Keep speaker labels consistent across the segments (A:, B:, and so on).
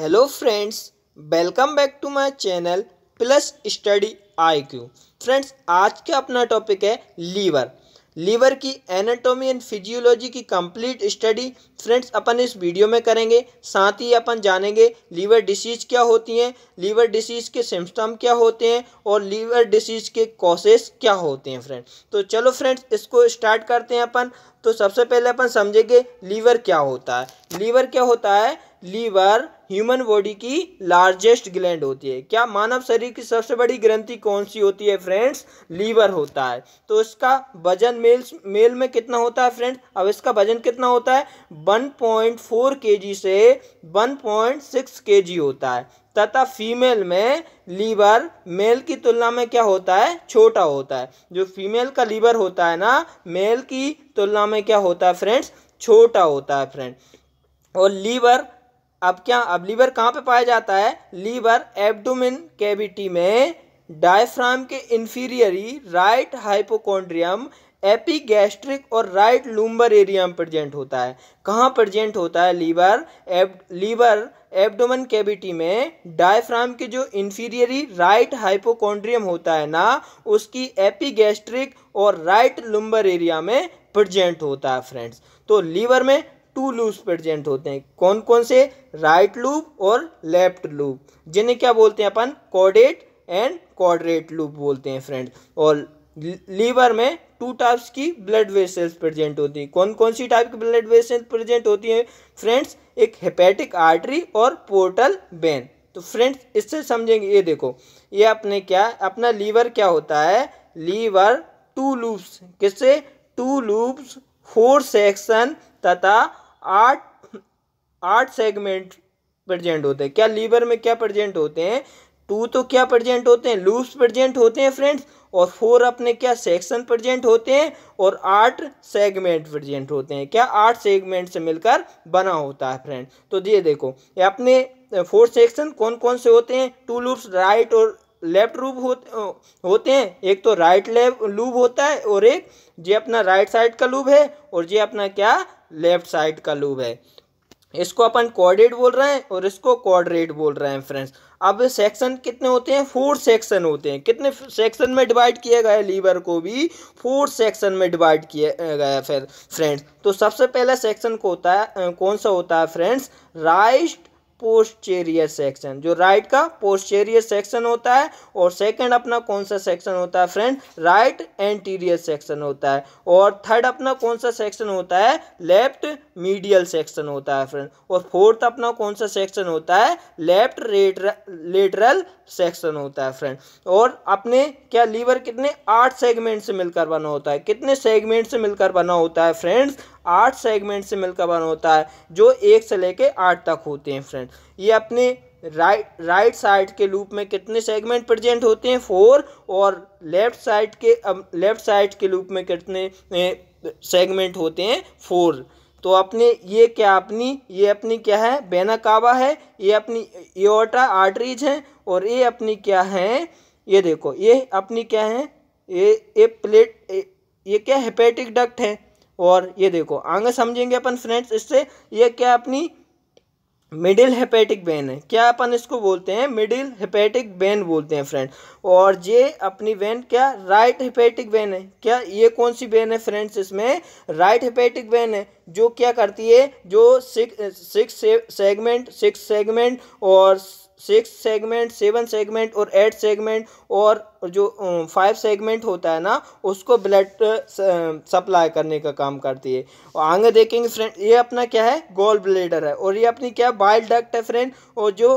A: hello friends welcome back to my channel plus Study IQ friends आज का अपना topic है लीवर लीवर की एनाटॉमी एंड फिजियोलॉजी की कंप्लीट स्टडी फ्रेंड्स अपन इस वीडियो में करेंगे साथ ही अपन जानेंगे लीवर डिसीज़ क्या होती हैं लीवर डिसीज़ के सिम्टम क्या होते हैं और लीवर डिसीज़ के कॉसेस क्या होते हैं फ्रेंड तो चलो फ्रेंड्स इसको स्टार्ट करते हैं अपन तो सबसे पहले अपन समझेंगे लीवर क्या होता है लीवर क्या होता है लीवर ह्यूमन बॉडी की लार्जेस्ट ग्लैंड होती है क्या मानव शरीर की सबसे बड़ी ग्रंथि कौन सी होती है फ्रेंड्स लीवर होता है तो इसका वजन मेल मेल में कितना होता है फ्रेंड्स अब इसका वजन कितना होता है 1.4 पॉइंट से 1.6 पॉइंट होता है तथा फीमेल में लीवर मेल की तुलना में क्या होता है छोटा होता है जो फीमेल का लीवर होता है ना मेल की तुलना में क्या होता है फ्रेंड्स छोटा होता है फ्रेंड और लीवर अब क्या अब लीवर कहाँ पे पाया जाता है लीवर एब्डोमिन कैविटी में डायफ्राम के इन्फीरियरी राइट हाइपोकॉन्ड्रियम एपीगैस्ट्रिक और राइट लूम्बर एरिया में प्रजेंट होता है कहाँ प्रजेंट होता है लीवर एब लीवर एब्डोमन कैविटी में डायफ्राम के जो इन्फीरियरी राइट हाइपोकॉन्ड्रियम होता है ना उसकी एपीगैस्ट्रिक और राइट लुम्बर एरिया में प्रजेंट होता है फ्रेंड्स तो लीवर में टू लूप्स प्रेजेंट होते हैं कौन कौन से राइट लूप और लेफ्ट लूप जिन्हें क्या बोलते हैं अपन कॉर्डेट एंड कॉर्डरेट लूप बोलते हैं फ्रेंड और लीवर में टू टाइप्स की ब्लड वेसल्स प्रेजेंट होती हैं कौन कौन सी टाइप की ब्लड वेसल्स प्रेजेंट होती हैं फ्रेंड्स एक हेपेटिक आर्टरी और पोर्टल बेन तो फ्रेंड्स इससे समझेंगे ये देखो ये अपने क्या अपना लीवर क्या होता है लीवर टू लूप्स किससे टू लूप्स फोर सेक्शन तथा आठ आठ सेगमेंट प्रजेंट होते हैं क्या लीवर में क्या प्रजेंट होते हैं टू तो क्या प्रजेंट होते हैं लूप्स प्रजेंट होते हैं फ्रेंड्स और फोर अपने क्या सेक्शन प्रजेंट होते हैं और आठ सेगमेंट प्रजेंट होते हैं क्या आठ सेगमेंट से मिलकर बना होता है फ्रेंड तो ये देखो ये अपने फोर सेक्शन कौन कौन से होते हैं टू लूप्स राइट और लेफ्ट लूप होते होते हैं एक तो राइट लेफ्ट लूप होता है और एक ये अपना राइट साइड का लूप है और ये अपना क्या लेफ्ट साइड का लूप है इसको अपन कॉर्डेट बोल रहे हैं और इसको कॉर्डरेट बोल रहे हैं फ्रेंड्स अब सेक्शन कितने होते हैं फोर सेक्शन होते हैं कितने सेक्शन में डिवाइड किया गया है लीवर को भी फोर सेक्शन में डिवाइड किया गया है फ्रेंड्स तो सबसे पहला सेक्शन को होता है कौन सा होता है फ्रेंड्स राइट पोस्टेरियर सेक्शन जो राइट का पोस्टेरियर सेक्शन होता है और सेकंड अपना कौन सा सेक्शन होता है फ्रेंड राइट एंटीरियर सेक्शन होता है और थर्ड अपना कौन सा सेक्शन होता है लेफ्ट मीडियल सेक्शन होता है फ्रेंड और फोर्थ अपना कौन सा सेक्शन होता है लेफ्ट लेटरल सेक्शन होता है फ्रेंड और अपने क्या लीवर कितने आठ सेगमेंट से मिलकर बना होता है कितने सेगमेंट से मिलकर बना होता है फ्रेंड्स आठ सेगमेंट से मिलकर बना होता है जो एक से लेके आठ तक होते हैं फ्रेंड ये अपने राइट राइट साइड के लूप में कितने सेगमेंट प्रेजेंट होते हैं फोर और लेफ्ट साइड के लेफ्ट साइड के लूप में कितने सेगमेंट होते हैं फोर तो अपने ये क्या अपनी ये अपनी क्या है बेना काबा है ये अपनी एओटा आर्टरीज है और ये अपनी क्या है ये देखो ये अपनी क्या है ये ये प्लेट ये क्या हेपेटिक डक्ट है और ये देखो आगे समझेंगे अपन फ्रेंड्स इससे ये क्या अपनी मिडिल हेपेटिक वेन है क्या अपन इसको बोलते हैं मिडिल हेपेटिक वेन बोलते हैं फ्रेंड और ये अपनी वेन क्या राइट हेपेटिक वेन है क्या ये कौन सी वेन है फ्रेंड्स इसमें राइट हेपेटिक वेन है जो क्या करती है जो six six segment six segment और सिक्स सेगमेंट सेवन सेगमेंट और एट सेगमेंट और जो फाइव सेगमेंट होता है ना उसको ब्लड सप्लाई करने का काम करती है और आगे देखेंगे फ्रेंड ये अपना क्या है गोल ब्लेडर है और ये अपनी क्या बाइल डक्ट है फ्रेंड और जो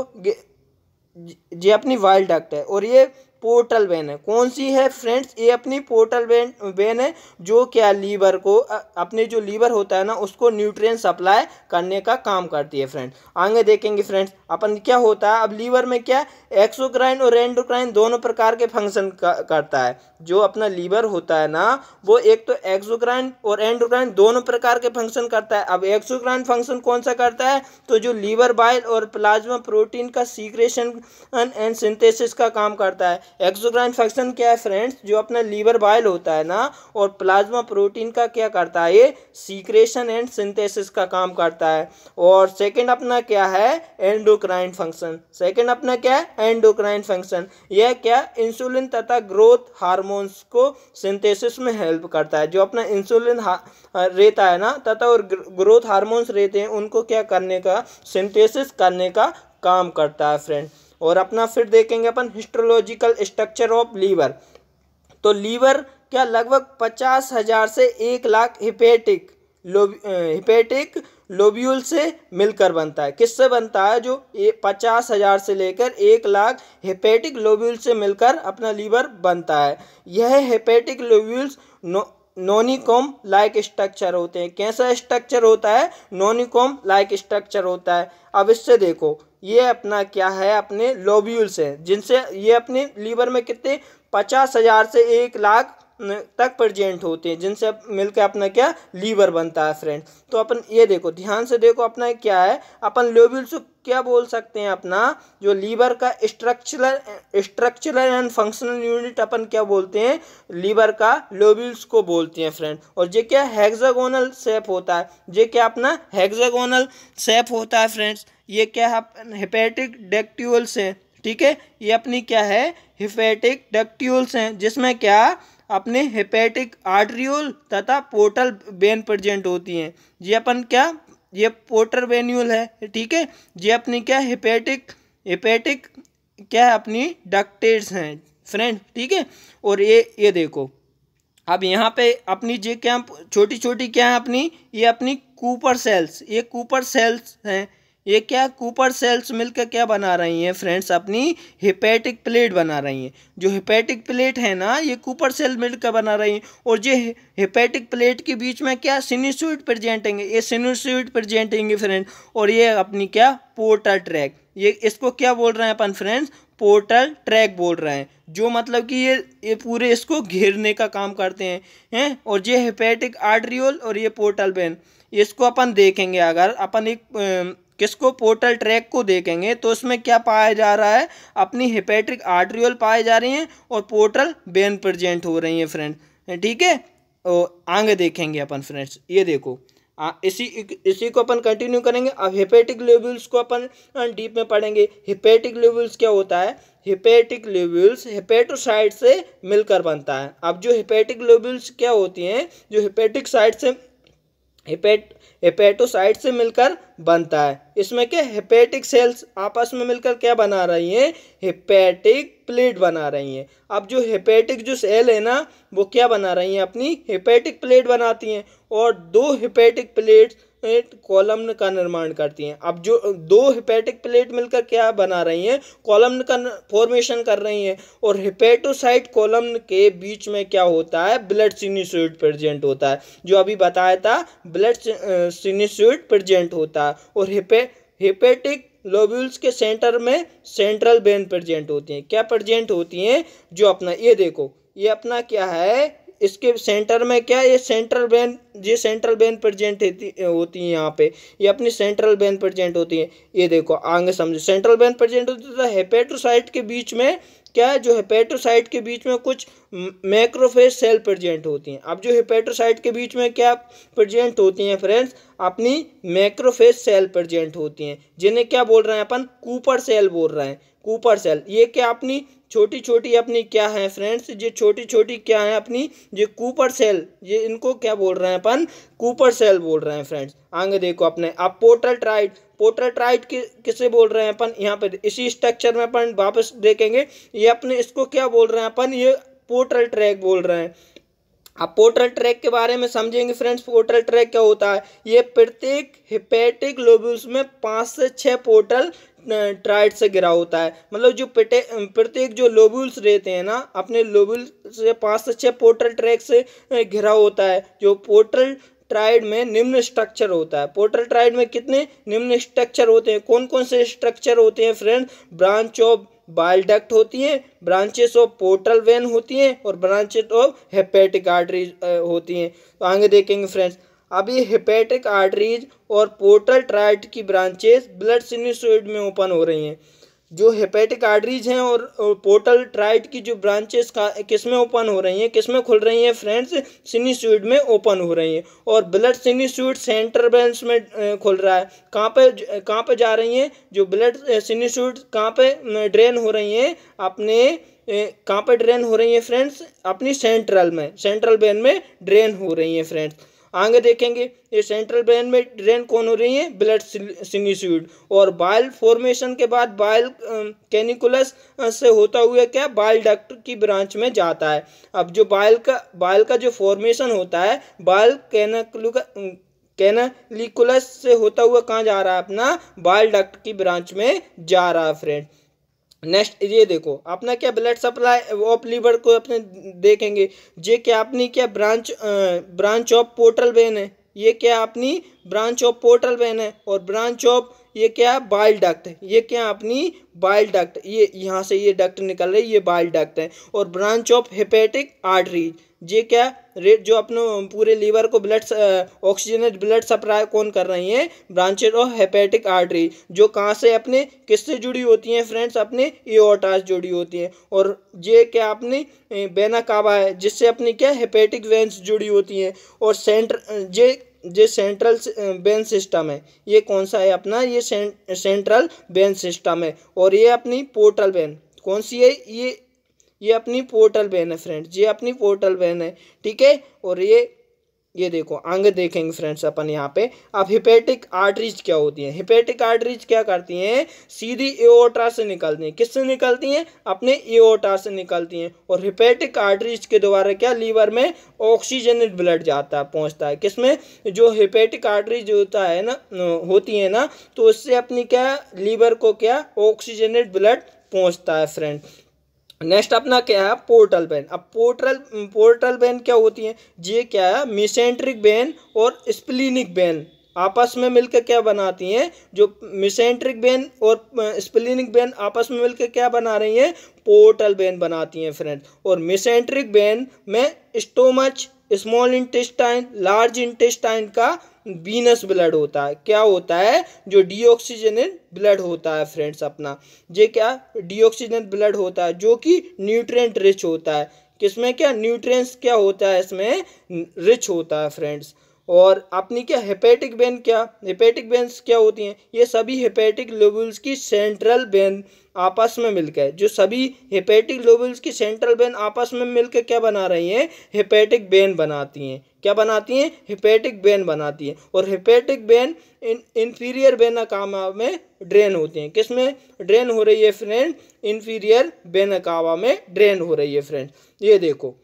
A: ये अपनी वाइल्ड डक्ट है और ये पोर्टल वेन है कौन सी है फ्रेंड्स ये अपनी पोर्टल वेन वेन है जो क्या लीवर को अपने जो लीवर होता है ना उसको न्यूट्रिएंट सप्लाई करने का काम करती है फ्रेंड आगे देखेंगे फ्रेंड्स अपन क्या होता है अब लीवर में क्या एक्सोक्राइन और एंडोक्राइन दोनों प्रकार के फंक्शन करता है जो अपना लीवर होता है ना वो एक तो एक्सोक्राइन और एंडोक्राइन दोनों प्रकार के फंक्शन करता है अब एक्सोक्राइन फंक्शन कौन सा करता है तो जो लीवर बाइल और प्लाज्मा प्रोटीन का सीक्रेशन एंड सिंथेसिस का काम करता है एक्सोक्राइन फंक्शन क्या है फ्रेंड्स जो अपना लीवर बाइल होता है ना और प्लाज्मा प्रोटीन का क्या करता है ये सीक्रेशन एंड सिंथेसिस का काम करता है और सेकेंड अपना क्या है एंडोक्राइन एंडोक्राइन फंक्शन सेकंड अपना क्या है एंडोक्राइन फंक्शन यह क्या इंसुलिन तथा ग्रोथ हार्मोन्स को सिंथेसिस में हेल्प करता है जो अपना इंसुलिन रहता है ना तथा और ग्रोथ हार्मोन्स रहते हैं उनको क्या करने का सिंथेसिस करने का काम करता है फ्रेंड और अपना फिर देखेंगे अपन हिस्ट्रोलॉजिकल स्ट्रक्चर ऑफ लीवर तो लीवर क्या लगभग पचास हज़ार से एक lakh hepatic lobe hepatic lobule से मिलकर बनता है किससे बनता है जो पचास हज़ार से लेकर एक लाख हिपेटिक लोब्यूल से मिलकर अपना लीवर बनता है यह hepatic lobules no like structure होते हैं कैसा स्ट्रक्चर होता है नोनिकोम लाइक स्ट्रक्चर होता है अब इससे देखो ये अपना क्या है अपने लोब्यूल्स हैं जिनसे ये अपने लीवर में कितने पचास हज़ार से एक लाख तक प्रजेंट होते हैं जिनसे मिलकर अपना क्या लीवर बनता है फ्रेंड तो अपन ये देखो ध्यान से देखो अपना क्या है अपन लोबुल्स को क्या बोल सकते हैं अपना जो लीवर का structural structural and functional unit अपन क्या बोलते हैं लीवर का लोब्यूल्स को बोलते हैं फ्रेंड और ये क्या हेक्सागोनल शेप होता है ये क्या अपना हेक्सागोनल शेप होता है फ्रेंड्स ये क्या हेपेटिक डेक्ट्यूल्स हैं ठीक है ये अपनी क्या है हिपेटिक डक्ट्यूल्स हैं जिसमें क्या अपने हेपेटिक आर्ट्रियोल तथा पोर्टल वेन प्रजेंट होती हैं ये अपन क्या ये पोर्टर वेन्यूल है ठीक है ये अपनी क्या हेपेटिक हेपेटिक क्या है अपनी डक्टेट्स हैं फ्रेंड ठीक है और ये ये देखो अब यहाँ पे अपनी जे क्या छोटी छोटी क्या है अपनी ये अपनी कूपर सेल्स ये कूपर सेल्स हैं ये क्या कूपर सेल्स मिलकर क्या बना रही हैं फ्रेंड्स अपनी हिपैटिक प्लेट बना रही हैं जो हिपैटिक प्लेट है ना ये कूपर सेल मिलकर बना रही हैं और ये हिपैटिक प्लेट के बीच में क्या सीनीसुइट प्रजेंट होंगे ये सीनीसुइट प्रजेंट होंगे फ्रेंड और ये अपनी क्या पोर्टल ट्रैक ये इसको क्या बोल रहे हैं अपन फ्रेंड्स पोर्टल ट्रैक बोल रहे हैं जो मतलब कि ये ये पूरे इसको घेरने का काम करते हैं हैं और ये हिपेटिक आर्ट्रियोल और ये पोर्टल पेन इसको अपन देखेंगे अगर अपन एक किसको पोर्टल ट्रैक को देखेंगे तो इसमें क्या पाया जा रहा है अपनी हिपेट्रिक आर्ट्रियल पाए जा रही हैं और पोर्टल बेन प्रजेंट हो रही हैं फ्रेंड ठीक है तो आगे देखेंगे अपन फ्रेंड्स ये देखो आ, इसी इसी को अपन कंटिन्यू करेंगे अब हिपेटिक लेवल्स को अपन डीप में पढ़ेंगे हिपेटिक लेवल्स क्या होता है हिपेटिक लेवल्स हिपेटोसाइड से मिलकर बनता है अब जो हिपेटिक लेवल्स क्या होती हैं जो हिपेटिक साइड से हिपेट हेपेटोसाइट से मिलकर बनता है इसमें क्या हेपेटिक सेल्स आपस में मिलकर क्या बना रही हैं हेपेटिक प्लेट बना रही हैं अब जो हेपेटिक जो सेल है ना वो क्या बना रही हैं अपनी हेपेटिक प्लेट बनाती हैं और दो हेपेटिक प्लेट्स हेपेट कॉलम का निर्माण करती हैं अब जो दो हिपेटिक प्लेट मिलकर क्या बना रही हैं कॉलम का फॉर्मेशन कर रही हैं और हिपेटोसाइट कॉलम के बीच में क्या होता है ब्लड सिनिसोइड प्रेजेंट होता है जो अभी बताया था ब्लड सिनिसोइड प्रेजेंट होता है और हिपे हिपेटिक लोब्यूल्स के सेंटर में सेंट्रल बेन प्रेजेंट होती हैं क्या प्रेजेंट होती हैं जो अपना ये देखो ये अपना क्या है इसके सेंटर में क्या ये सेंट्रल बैन ये सेंट्रल बैन प्रजेंट होती है यहाँ पे ये अपनी सेंट्रल बैन प्रजेंट होती है ये देखो आगे समझो सेंट्रल बैन प्रजेंट होती है तो हेपेट्रोसाइट के बीच में क्या है जो हेपेटोसाइट के बीच में कुछ मैक्रोफेज सेल प्रजेंट होती हैं अब जो हेपेटोसाइट के बीच में क्या प्रजेंट होती हैं फ्रेंड्स अपनी मैक्रोफेज सेल प्रजेंट होती हैं जिन्हें क्या बोल रहे हैं अपन कूपर सेल बोल रहे हैं कूपर सेल ये क्या अपनी छोटी छोटी अपनी क्या है फ्रेंड्स ये छोटी छोटी क्या है अपनी ये कूपर सेल ये इनको क्या बोल रहे हैं अपन कूपर सेल बोल रहे हैं फ्रेंड्स आगे देखो अपने पोर्टल ट्राइड पोर्ट्रेट्राइट कि, किसे बोल रहे हैं अपन यहाँ पर इसी स्ट्रक्चर में अपन वापस देखेंगे ये अपने इसको क्या बोल रहे हैं अपन ये पोर्ट्रेट ट्रैक बोल रहे हैं अब पोर्टल ट्रैक के बारे में समझेंगे फ्रेंड्स पोर्टल ट्रैक क्या होता है ये प्रत्येक हिपेटिक लोब्यूल्स में पाँच से छः पोर्टल ट्राइड से गिरा होता है मतलब जो पिटे प्रत्येक जो लोबुल्स रहते हैं ना अपने लोब्यूल से पाँच से छः पोर्टल ट्रैक से घिरा होता है जो पोर्टल ट्राइड में निम्न स्ट्रक्चर होता है पोर्टल ट्राइड में कितने निम्न स्ट्रक्चर होते हैं कौन कौन से स्ट्रक्चर होते हैं फ्रेंड ब्रांच ऑफ बाइलडक्ट होती हैं ब्रांचेस ऑफ पोर्टल वेन होती हैं और ब्रांचेस ऑफ हेपेटिक आर्टरीज होती हैं तो आगे देखेंगे फ्रेंड्स अभी हेपेटिक आर्टरीज और पोर्टल ट्राइड की ब्रांचेस ब्लड सिन्यूसोइड में ओपन हो रही हैं जो हेपेटिक आर्टरीज हैं और, पोर्टल ट्राइट की जो ब्रांचेस किस में ओपन हो रही हैं किस में खुल रही हैं फ्रेंड्स सिनीस्यूड में ओपन हो रही हैं और ब्लड सिनीस्यूड सेंटर बेंस में खुल रहा है कहाँ पे कहाँ पे जा रही हैं जो ब्लड सिनीस्यूड कहाँ पे ड्रेन हो रही हैं अपने कहाँ पे ड्रेन हो रही हैं फ्रेंड्स अपनी सेंट्रल में सेंट्रल बेन में ड्रेन हो रही हैं फ्रेंड्स आगे देखेंगे ये सेंट्रल ब्रेन में ड्रेन कौन हो रही है ब्लड सिनिस्यूड और बाइल फॉर्मेशन के बाद बाइल कैनिकुलस से होता हुआ क्या बाइल डक्ट की ब्रांच में जाता है अब जो बाइल का बाइल का जो फॉर्मेशन होता है बाइल कैनकुलस कैनलिकुलस से होता हुआ कहाँ जा रहा है अपना बाइल डक्ट की ब्रांच में जा रहा है फ्रेंड नेक्स्ट ये देखो अपना क्या ब्लड सप्लाई ऑफ लीवर को अपने देखेंगे ये क्या अपनी क्या branch branch of portal vein है ये क्या अपनी ब्रांच ऑफ पोर्टल वेन है और ब्रांच ऑफ ये क्या बाइल डक्ट है ये क्या अपनी बाइल डक्ट ये यहाँ से ये डक्ट निकल रही है ये बाइल डक्ट है और ब्रांच ऑफ हेपेटिक आर्टरीज ये क्या रेट जो अपने पूरे लीवर को ब्लड ऑक्सीजनेट ब्लड सप्लाई कौन कर रही हैं ब्रांचेज ऑफ हेपेटिक आर्टरी जो कहाँ से अपने किससे जुड़ी होती हैं फ्रेंड्स अपने एओटास जुड़ी होती हैं और ये क्या अपनी बेना काबा है जिससे अपनी क्या हेपेटिक वेंस जुड़ी होती हैं और सेंटर ये जे सेंट्रल बेन सिस्टम है ये कौन सा है अपना ये सेंट्रल बेन सिस्टम है और ये अपनी पोर्टल बेन कौन सी है ये ये अपनी पोर्टल बहन है फ्रेंड्स ये अपनी पोर्टल बहन है ठीक है और ये ये देखो अंग देखेंगे फ्रेंड्स अपन यहाँ पे अब हिपेटिक आर्टरीज क्या होती हैं हिपेटिक आर्टरीज क्या करती हैं सीधी एओटा से निकलती हैं किससे निकलती हैं अपने एओटा से निकलती हैं और हिपेटिक आर्टरीज के द्वारा क्या लीवर में ऑक्सीजनेट ब्लड जाता है पहुँचता है किसमें जो हिपेटिक आर्टरीज होता है ना होती है ना तो उससे अपनी क्या लीवर को क्या ऑक्सीजनेट ब्लड पहुँचता है फ्रेंड नेक्स्ट अपना क्या है पोर्टल बैन अब पोर्टल पोर्टल बैन क्या होती है ये क्या है मिसेंट्रिक बैन और स्प्लिनिक बैन आपस में मिलकर क्या बनाती हैं जो मिसेंट्रिक बैन और स्प्लिनिक बैन आपस में मिलकर क्या बना रही हैं पोर्टल बैन बनाती हैं फ्रेंड और मिसेंट्रिक बैन में stomach small intestine large intestine का बीनस ब्लड होता है क्या होता है जो डीऑक्सीजनेट ब्लड होता है फ्रेंड्स अपना ये क्या डीऑक्सीजनेट ब्लड होता है जो कि न्यूट्रिएंट रिच होता है किसमें क्या न्यूट्रिएंट्स क्या होता है इसमें रिच होता है फ्रेंड्स और अपनी क्या हेपेटिक बेन क्या हेपेटिक बैन क्या होती हैं ये सभी हेपेटिक लोबल्स की सेंट्रल बैन आपस में मिलकर जो सभी हेपेटिक लोबल्स की सेंट्रल बैन आपस में मिलकर क्या बना रही हैं हेपेटिक वेन बनाती हैं क्या बनाती हैं हेपेटिक बैन बनाती हैं और हेपेटिक बैन इन इन्फीरियर बेनाकामा में ड्रेन होती हैं किस में ड्रेन हो रही है फ्रेंड इन्फीरियर बेनाकामा में ड्रेन हो रही है फ्रेंड ये देखो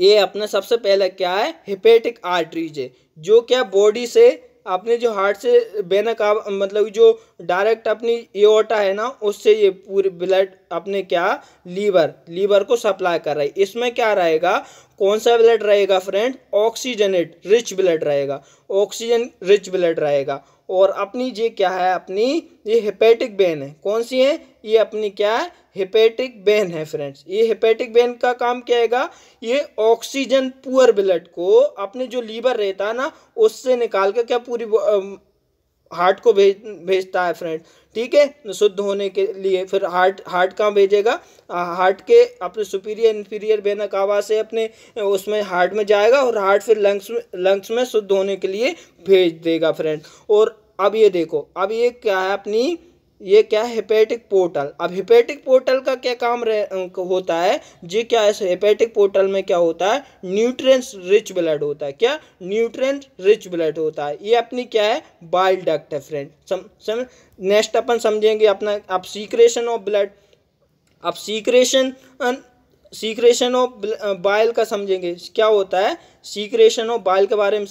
A: ये अपना सबसे पहले क्या है हिपेटिक आर्टरीज है जो क्या बॉडी से अपने जो हार्ट से बेना का मतलब जो डायरेक्ट अपनी एओटा है ना उससे ये पूरे ब्लड अपने क्या लीवर लीवर को सप्लाई कर रहा है इसमें क्या रहेगा कौन सा ब्लड रहेगा फ्रेंड ऑक्सीजनेट रिच ब्लड रहेगा ऑक्सीजन रिच ब्लड रहेगा और अपनी ये क्या है अपनी ये हेपेटिक बेन है कौन सी है ये अपनी क्या है हेपेटिक बेन है फ्रेंड्स ये हेपेटिक बेन का काम क्या है ये ऑक्सीजन पुअर ब्लड को अपने जो लीवर रहता है ना उससे निकाल कर क्या पूरी हार्ट को भेज भेजता है फ्रेंड ठीक है शुद्ध होने के लिए फिर हार्ट हार्ट कहाँ भेजेगा हार्ट के अपने सुपीरियर इन्फीरियर बेना से अपने उसमें हार्ट में जाएगा और हार्ट फिर लंग्स में लंग्स में शुद्ध होने के लिए भेज देगा फ्रेंड और अब ये देखो अब ये क्या है अपनी ये क्या है हेपेटिक पोर्टल अब हेपेटिक पोर्टल का क्या काम होता है जी क्या है हेपेटिक पोर्टल में क्या होता है न्यूट्रिएंट्स रिच ब्लड होता है क्या न्यूट्रेंस रिच ब्लड होता है ये अपनी क्या है बाइल डक्ट है फ्रेंड सम, सम नेक्स्ट अपन समझेंगे अपना अब सीक्रेशन ऑफ ब्लड अब सीक्रेशन सीक्रेशन ऑफ बाइल का समझेंगे क्या होता है सीक्रेशन ऑफ बाइल के बारे में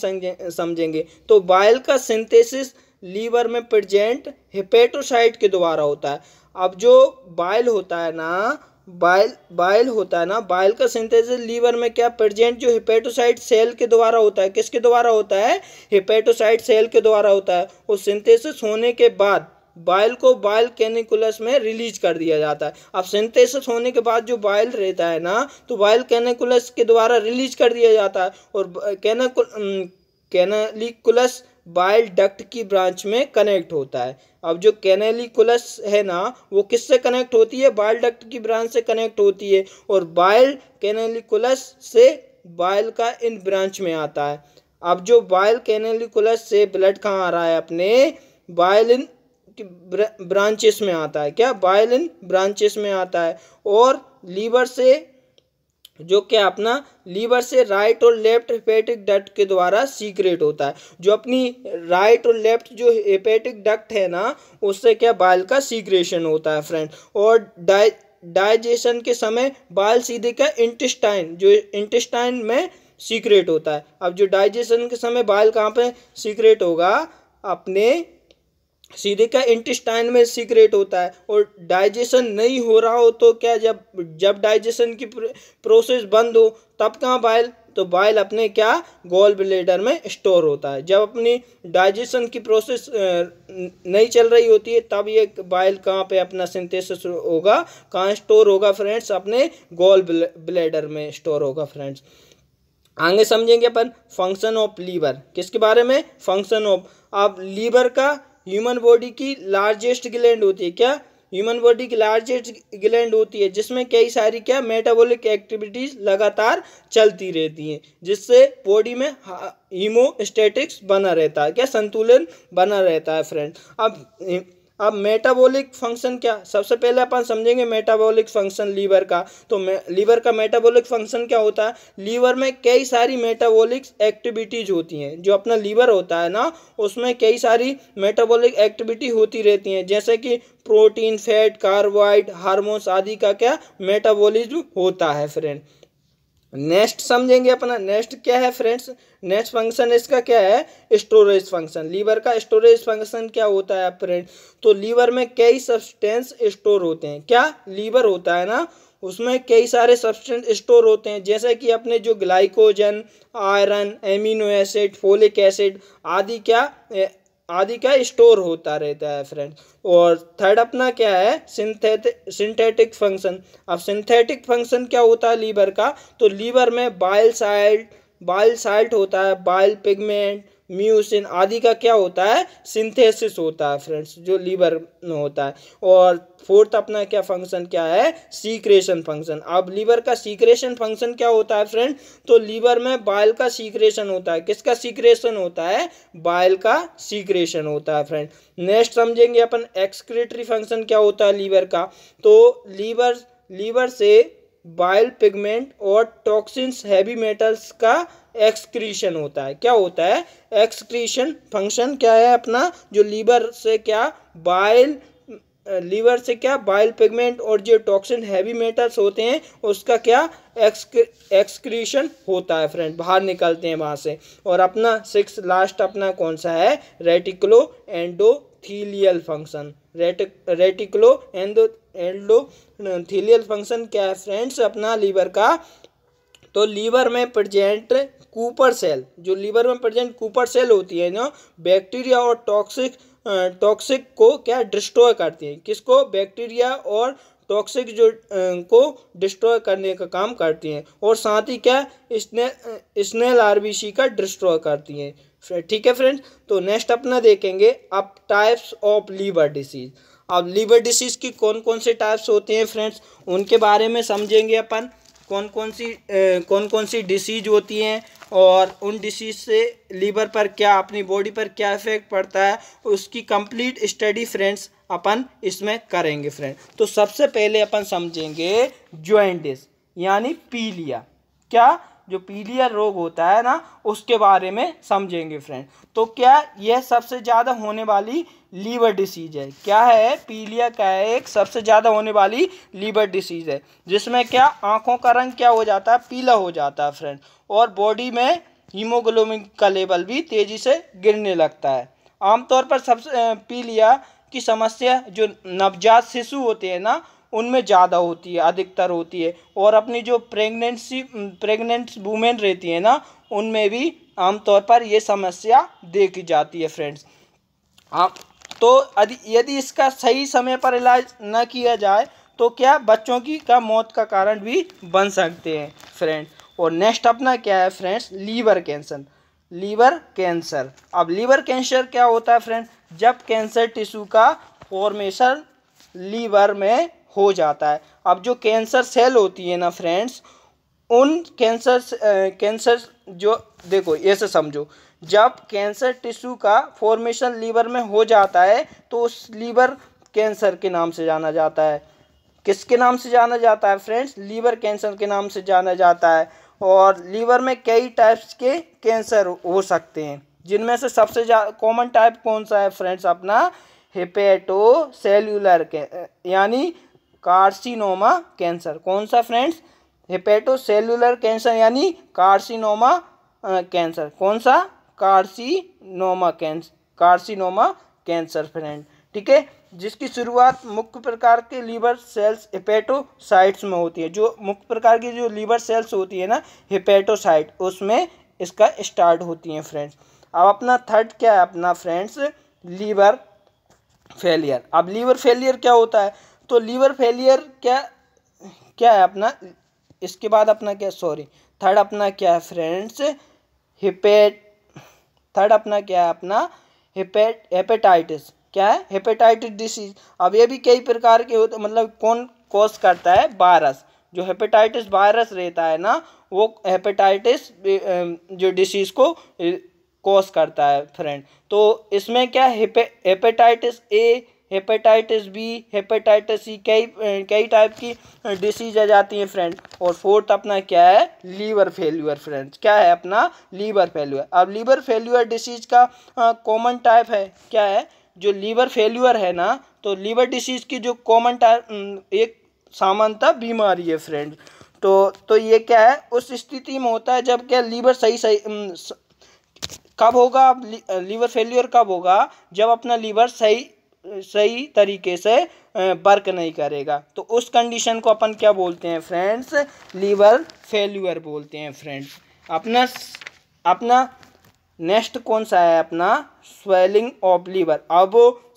A: समझेंगे तो बाइल का सिंथेसिस लीवर में प्रजेंट हेपेटोसाइट के द्वारा होता है अब जो बाइल होता है ना बाइल बाइल होता है ना बाइल का सिंथेसिस लीवर में क्या प्रजेंट जो हिपेटोसाइट सेल के द्वारा होता है किसके द्वारा होता है हिपेटोसाइट सेल के द्वारा होता है वो सिंथेसिस होने के बाद बाइल को बाइल कैनिकुलस में रिलीज कर दिया जाता है अब सिंथेसिस होने के बाद जो बाइल रहता है ना तो बाइल कैनिकुलस के द्वारा रिलीज कर दिया जाता है और कैनिकुल कैनालिकुलस बाइल डक्ट की ब्रांच में कनेक्ट होता है अब जो कैनेलिकुलस है ना वो किससे कनेक्ट होती है बाइल डक्ट की ब्रांच से कनेक्ट होती है और बाइल कैनेलिकुलस से बाइल का इन ब्रांच में आता है अब जो बाइल कैनेलिकुलस से ब्लड कहाँ आ रहा है अपने बाइल इन ब्रांचेस में आता है क्या बाइल इन ब्रांचेस में आता है और लीवर से जो क्या अपना लीवर से राइट और लेफ्ट हेपेटिक डक्ट के द्वारा सीक्रेट होता है जो अपनी राइट और लेफ्ट जो हेपेटिक डक्ट है ना उससे क्या बाल का सीक्रेशन होता है फ्रेंड और डाइ डाइजेशन के समय बाल सीधे का इंटेस्टाइन जो इंटेस्टाइन में सीक्रेट होता है अब जो डाइजेशन के समय बाल कहाँ पे सीक्रेट होगा अपने सीधे क्या इंटेस्टाइन में सीक्रेट होता है और डाइजेशन नहीं हो रहा हो तो क्या जब जब डाइजेशन की प्रोसेस बंद हो तब कहाँ बाइल तो बाइल अपने क्या गोल ब्लेडर में स्टोर होता है जब अपनी डाइजेशन की प्रोसेस नहीं चल रही होती है तब ये बाइल कहाँ पे अपना सिंथेसिस होगा कहाँ स्टोर होगा फ्रेंड्स अपने गोल ब्लेडर में स्टोर होगा फ्रेंड्स आगे समझेंगे अपन फंक्शन ऑफ लीवर किसके बारे में फंक्शन ऑफ अब लीवर का ह्यूमन बॉडी की लार्जेस्ट ग्लैंड होती है क्या ह्यूमन बॉडी की लार्जेस्ट ग्लैंड होती है जिसमें कई सारी क्या मेटाबॉलिक एक्टिविटीज लगातार चलती रहती हैं जिससे बॉडी में हीमोस्टेटिक्स बना रहता है क्या संतुलन बना रहता है फ्रेंड अब अब मेटाबॉलिक फंक्शन क्या सबसे पहले अपन समझेंगे मेटाबॉलिक फंक्शन लीवर का तो लीवर का मेटाबॉलिक फंक्शन क्या होता है लीवर में कई सारी मेटाबॉलिक एक्टिविटीज होती हैं जो अपना लीवर होता है ना उसमें कई सारी मेटाबॉलिक एक्टिविटी होती रहती हैं जैसे कि प्रोटीन फैट कार्बोहाइड हार्मोन्स आदि का क्या मेटाबॉलिज्म होता है फ्रेंड नेक्स्ट समझेंगे अपना नेक्स्ट क्या है फ्रेंड्स नेक्स्ट फंक्शन इसका क्या है स्टोरेज फंक्शन लीवर का स्टोरेज फंक्शन क्या होता है फ्रेंड तो लीवर में कई सब्सटेंस स्टोर होते हैं क्या लीवर होता है ना उसमें कई सारे सब्सटेंस स्टोर होते हैं जैसे कि अपने जो glycogen iron amino acid folic acid आदि क्या आदि क्या स्टोर होता रहता है फ्रेंड और थर्ड अपना क्या है सिंथेटिक सिंथेटिक फंक्शन अब सिंथेटिक फंक्शन क्या होता है लीवर का तो लीवर में बाइल साइल्ट बाइल साल्ट होता है बाइल पिगमेंट म्यूसिन आदि का क्या होता है सिंथेसिस होता है फ्रेंड्स जो लीवर में होता है और फोर्थ अपना क्या फंक्शन क्या है सीक्रेशन फंक्शन अब लीवर का सीक्रेशन फंक्शन क्या होता है फ्रेंड तो लीवर में बाइल का सीक्रेशन होता है किसका सीक्रेशन होता है बाइल का सीक्रेशन होता है फ्रेंड नेक्स्ट समझेंगे अपन एक्सक्रेटरी फंक्शन क्या होता है लीवर का तो लीवर लीवर से बाइल पिगमेंट और टॉक्सिन्स हैवी मेटल्स का एक्सक्रीशन होता है क्या होता है एक्सक्रीशन फंक्शन क्या है अपना जो लीवर से क्या बाइल लीवर से क्या बाइल पिगमेंट और जो टॉक्सिन हैवी मेटल्स होते हैं उसका क्या एक्सक्रीशन होता है फ्रेंड बाहर निकलते हैं वहाँ से और अपना सिक्स लास्ट अपना कौन सा है एंडो एंडोथीलियल फंक्शन रेटिक एंडो एंडो थीलियल फंक्शन क्या है फ्रेंड्स अपना लीवर का तो लीवर में प्रजेंट कूपर सेल जो लीवर में प्रजेंट कूपर सेल होती है ना बैक्टीरिया और टॉक्सिक टॉक्सिक को क्या डिस्ट्रॉय करती है किसको बैक्टीरिया और टॉक्सिक जो को डिस्ट्रॉय करने का काम करती हैं और साथ ही क्या स्ने स्नेल सी का डिस्ट्रॉय करती हैं ठीक है फ्रेंड्स तो नेक्स्ट अपना देखेंगे अब टाइप्स ऑफ लीवर डिसीज अब लीवर डिसीज की कौन कौन से टाइप्स होते हैं फ्रेंड्स उनके बारे में समझेंगे अपन कौन कौन सी कौन कौन सी डिसीज होती हैं और उन डिसीज से लीवर पर क्या अपनी बॉडी पर क्या इफेक्ट पड़ता है उसकी कंप्लीट स्टडी फ्रेंड्स अपन इसमें करेंगे फ्रेंड तो सबसे पहले अपन समझेंगे ज्वाइंटिस यानी पीलिया क्या जो पीलिया रोग होता है ना उसके बारे में समझेंगे फ्रेंड तो क्या यह सबसे ज़्यादा होने वाली लीवर डिसीज है क्या है पीलिया का है एक सबसे ज़्यादा होने वाली लीवर डिसीज है जिसमें क्या आँखों का रंग क्या हो जाता है पीला हो जाता है फ्रेंड और बॉडी में हीमोग्लोबिन का लेवल भी तेज़ी से गिरने लगता है आमतौर पर सबसे पीलिया की समस्या जो नवजात शिशु होते हैं ना उनमें ज़्यादा होती है अधिकतर होती है और अपनी जो प्रेगनेंसी प्रेगनेंट वूमेन रहती है ना उनमें भी आमतौर पर ये समस्या देखी जाती है फ्रेंड्स आप हाँ, तो यदि इसका सही समय पर इलाज न किया जाए तो क्या बच्चों की का मौत का कारण भी बन सकते हैं फ्रेंड और नेक्स्ट अपना क्या है friends liver cancer liver cancer अब लीवर कैंसर क्या होता है फ्रेंड जब कैंसर टिश्यू का फॉर्मेशन लीवर में हो जाता है अब जो कैंसर सेल होती है ना फ्रेंड्स उन कैंसर कैंसर जो देखो ऐसे समझो जब कैंसर टिश्यू का फॉर्मेशन लीवर में हो जाता है तो उस लीवर कैंसर के नाम से जाना जाता है किसके नाम से जाना जाता है फ्रेंड्स लीवर कैंसर के नाम से जाना जाता है और लीवर में कई टाइप्स के कैंसर हो सकते हैं जिनमें से सबसे कॉमन टाइप कौन सा है फ्रेंड्स अपना हिपेटो सेल्यूलर यानी कार्सिनोमा कैंसर कौन सा फ्रेंड्स हेपेटोसेलुलर कैंसर यानी कार्सिनोमा कैंसर कौन सा carcinoma cancer carcinoma cancer friend ठीक है जिसकी शुरुआत मुख्य प्रकार के लीवर सेल्स हेपेटोसाइट्स में होती है जो मुख्य प्रकार की जो लीवर सेल्स होती है ना हेपेटोसाइट उसमें इसका स्टार्ट होती है फ्रेंड्स अब अपना थर्ड क्या है अपना फ्रेंड्स लीवर फेलियर अब लीवर फेलियर क्या होता है तो लीवर फेलियर क्या क्या है अपना इसके बाद अपना क्या सॉरी थर्ड अपना क्या है फ्रेंड्स हिपेट थर्ड अपना क्या है अपना हिपेट हेपेटाइटिस क्या है हेपेटाइटिस डिसीज अब ये भी कई प्रकार के होते मतलब कौन कॉज करता है वायरस जो हेपेटाइटिस वायरस रहता है ना वो हेपेटाइटिस जो डिसीज़ को कॉज करता है फ्रेंड तो इसमें क्या hepatitis A hepatitis B hepatitis C कई कई टाइप की डिसीज आ जाती हैं फ्रेंड और फोर्थ अपना क्या है लीवर फेल्यूर फ्रेंड्स क्या है अपना लीवर फेल्यूर अब लीवर फेल्यूर डिसीज का कॉमन टाइप है क्या है जो लीवर फेल्यूर है ना तो लीवर डिसीज की जो कॉमन टाइप एक सामानता बीमारी है फ्रेंड तो तो ये क्या है उस स्थिति में होता है जब क्या लीवर सही सही कब होगा लीवर फेल्यूर कब होगा जब अपना लीवर सही सही तरीके से वर्क नहीं करेगा तो उस कंडीशन को अपन क्या बोलते हैं फ्रेंड्स लीवर फेल्यूअर बोलते हैं फ्रेंड्स अपना अपना नेक्स्ट कौन सा है अपना स्वेलिंग ऑफ लीवर अब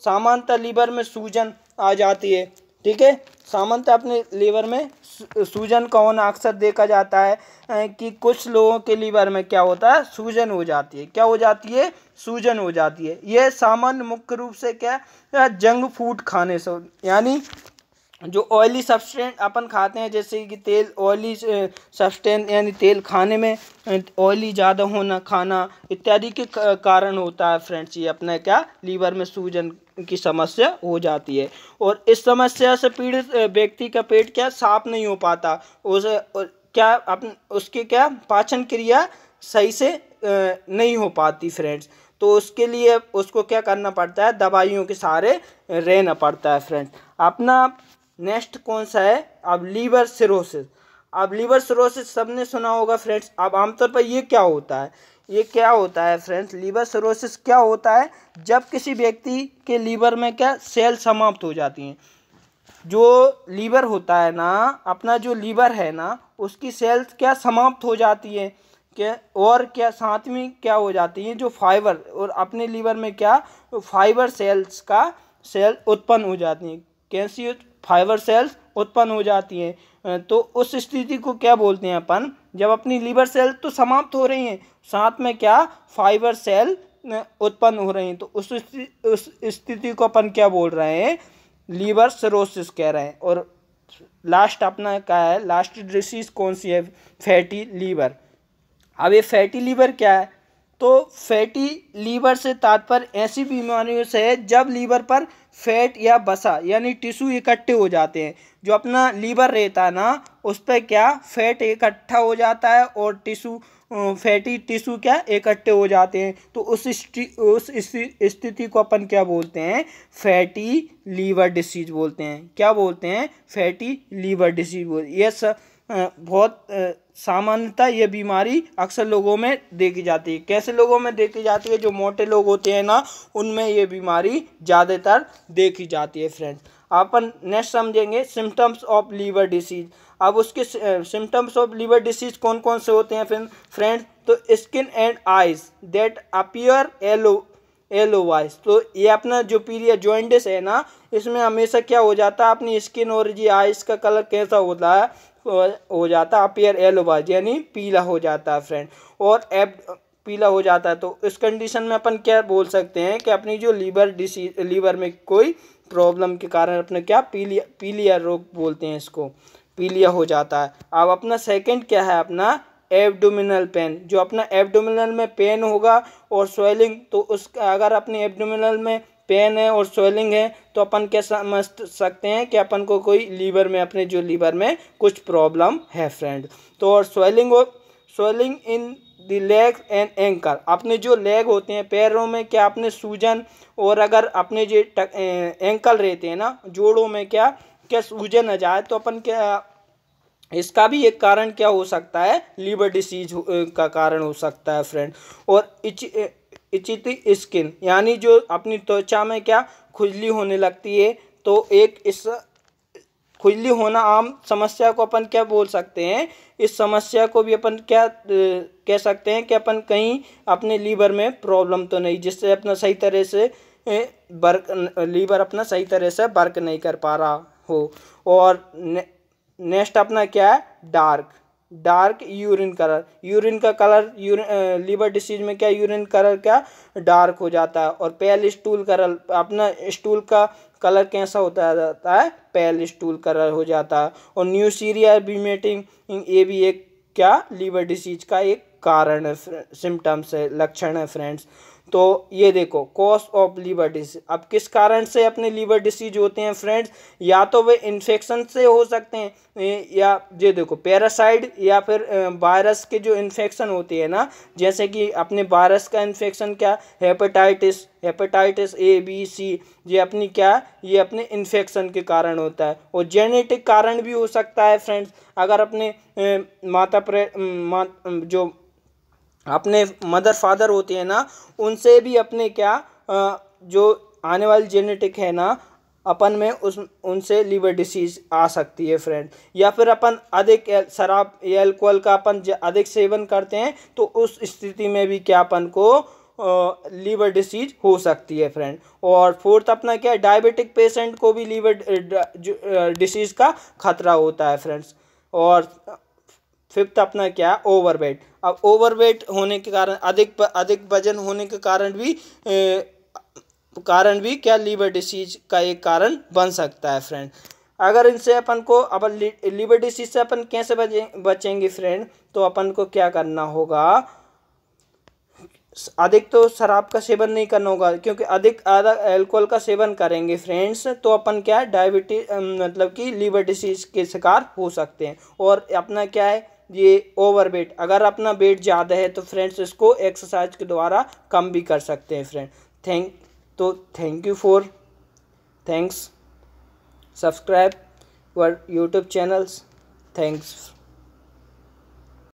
A: सामान्यतः लीवर में सूजन आ जाती है ठीक है सामान्यतः अपने लीवर में सूजन कौन अक्सर देखा जाता है कि कुछ लोगों के लीवर में क्या होता है सूजन हो जाती है क्या हो जाती है सूजन हो जाती है यह सामान्य मुख्य रूप से क्या जंक फूड खाने से यानी जो ऑयली सब्सटेंट अपन खाते हैं जैसे कि तेल ऑयली सब्सटेंट यानी तेल खाने में ऑयली ज़्यादा होना खाना इत्यादि के कारण होता है फ्रेंड्स ये अपना क्या लीवर में सूजन की समस्या हो जाती है और इस समस्या से पीड़ित व्यक्ति का पेट क्या साफ नहीं हो पाता उस क्या अपन उसकी क्या पाचन क्रिया सही से नहीं हो पाती फ्रेंड्स तो उसके लिए उसको क्या करना पड़ता है दवाइयों के सहारे रहना पड़ता है फ्रेंड्स अपना नेक्स्ट कौन सा है अब लीवर सिरोसिस अब लीवर सिरोसिस सबने सुना होगा फ्रेंड्स अब आमतौर पर ये क्या होता है ये क्या होता है फ्रेंड्स लीवर सिरोसिस क्या होता है जब किसी व्यक्ति के लीवर में क्या सेल समाप्त हो जाती हैं जो लीवर होता है ना अपना जो लीवर है ना उसकी सेल्स क्या समाप्त हो जाती है क्या और क्या साथ में क्या हो जाती है जो फाइबर और अपने लीवर में क्या फाइबर सेल्स का सेल उत्पन्न हो जाती हैं कैसी फाइबर सेल्स उत्पन्न हो जाती हैं तो उस स्थिति को क्या बोलते हैं अपन जब अपनी लीवर सेल तो समाप्त हो रही हैं साथ में क्या फाइबर सेल उत्पन्न हो रही हैं तो उस उस स्थिति को अपन क्या बोल रहे हैं लीवर सरोसिस कह रहे हैं और लास्ट अपना क्या है लास्ट डिसीज कौन सी है फैटी लीवर अब ये फैटी लीवर क्या है तो फैटी लीवर से तात्पर्य ऐसी बीमारियों से है जब लीवर पर फैट या बसा यानी टिश्यू इकट्ठे हो जाते हैं जो अपना लीवर रहता है ना उस पर क्या फैट इकट्ठा हो जाता है और टिश्यू फैटी टिश्यू क्या इकट्ठे हो जाते हैं तो उस उस स्थिति को अपन क्या बोलते हैं फैटी लीवर डिसीज बोलते हैं क्या बोलते हैं फैटी लीवर डिसीज बोल ये सब अं, बहुत अं, सामान्यतः ये बीमारी अक्सर लोगों में देखी जाती है कैसे लोगों में देखी जाती है जो मोटे लोग होते हैं ना उनमें ये बीमारी ज़्यादातर देखी जाती है फ्रेंड्स अपन नेक्स्ट समझेंगे सिम्टम्स ऑफ लीवर डिसीज़ अब उसके सिम्टम्स ऑफ लीवर डिसीज़ कौन कौन से होते हैं फ्रेंड तो skin and eyes that appear yellow yellowish तो ये अपना जो पीलिया जॉइंटिस है ना इसमें हमेशा क्या हो जाता है अपनी स्किन और जी आइस का कलर कैसा होता है हो जाता है अपियर येलो वाइज यानी पीला हो जाता है फ्रेंड और एब पीला हो जाता है तो इस कंडीशन में अपन क्या बोल सकते हैं कि अपनी जो लीवर डिसीज लीवर में कोई प्रॉब्लम के कारण अपने क्या पीलिया पीलिया रोग बोलते हैं इसको पीलिया हो जाता है अब अपना सेकंड क्या है अपना एब्डोमिनल पेन जो अपना एब्डोमिनल में पेन होगा और स्वेलिंग तो उस अगर अपने एब्डोमिनल में पेन है और स्वेलिंग है तो अपन क्या समझ सकते हैं कि अपन को कोई लीवर में अपने जो लीवर में कुछ प्रॉब्लम है फ्रेंड तो और स्वेलिंग हो swelling in the leg and ankle अपने जो लेग होते हैं पैरों में क्या अपने सूजन और अगर अपने जो एंकल रहते हैं ना जोड़ों में क्या क्या सूजन आ जाए तो अपन क्या इसका भी एक कारण क्या हो सकता है लीवर डिसीज का कारण हो सकता है फ्रेंड और इच इचित स्किन यानी जो अपनी त्वचा में क्या खुजली होने लगती है तो एक इस खुजली होना आम समस्या को अपन क्या बोल सकते हैं इस समस्या को भी अपन क्या कह सकते हैं कि अपन कहीं अपने लीवर में प्रॉब्लम तो नहीं जिससे अपना सही तरह से वर्क लीवर अपना सही तरह से वर्क नहीं कर पा रहा हो और नेक्स्ट अपना क्या है dark dark urine colour urine का कलर यूरिन लीवर डिसीज में क्या यूरिन कलर क्या डार्क हो जाता है और पेल स्टूल कलर अपना स्टूल का कलर कैसा होता जाता है पेल स्टूल कलर हो जाता है और न्यू सीरिया बीमेटिंग ये भी एक क्या लीवर डिसीज का एक कारण है सिम्टम्स है लक्षण है फ्रेंड्स तो ये देखो कॉज ऑफ लीवर डिसीज अब किस कारण से अपने लीवर डिसीज होते हैं फ्रेंड्स या तो वे इन्फेक्शन से हो सकते हैं या ये देखो पैरासाइड या फिर वायरस के जो इन्फेक्शन होते हैं ना जैसे कि अपने वायरस का इन्फेक्शन क्या hepatitis hepatitis A B C ये अपनी क्या ये अपने इन्फेक्शन के कारण होता है और जेनेटिक कारण भी हो सकता है फ्रेंड्स अगर अपने माता प्रे मा, जो अपने मदर फादर होते हैं ना उनसे भी अपने क्या जो आने वाली जेनेटिक है ना अपन में उस उनसे लीवर डिसीज आ सकती है फ्रेंड या फिर अपन अधिक शराब या एल्कोहल का अपन अधिक सेवन करते हैं तो उस स्थिति में भी क्या अपन को लीवर डिसीज हो सकती है फ्रेंड और फोर्थ अपना क्या है डायबिटिक पेशेंट को भी लीवर डिसीज़ का खतरा होता है फ्रेंड्स और फिफ्थ अपना क्या ओवर वेट अब ओवर वेट होने के कारण अधिक अधिक वजन होने के कारण भी ए, कारण भी क्या लीवर डिसीज का एक कारण बन सकता है फ्रेंड अगर इनसे अपन को अब लीवर डिसीज से अपन कैसे बचे बचेंगे फ्रेंड तो अपन को क्या करना होगा अधिक तो शराब का सेवन नहीं करना होगा क्योंकि अधिक आधा एल्कोहल का सेवन करेंगे फ्रेंड्स तो अपन क्या है डायबिटीज मतलब कि लीवर डिसीज के शिकार हो सकते हैं और अपना क्या है ये ओवर वेट अगर अपना वेट ज़्यादा है तो फ्रेंड्स इसको एक्सरसाइज के द्वारा कम भी कर सकते हैं फ्रेंड थैंक तो thank you for thanks subscribe your YouTube channels thanks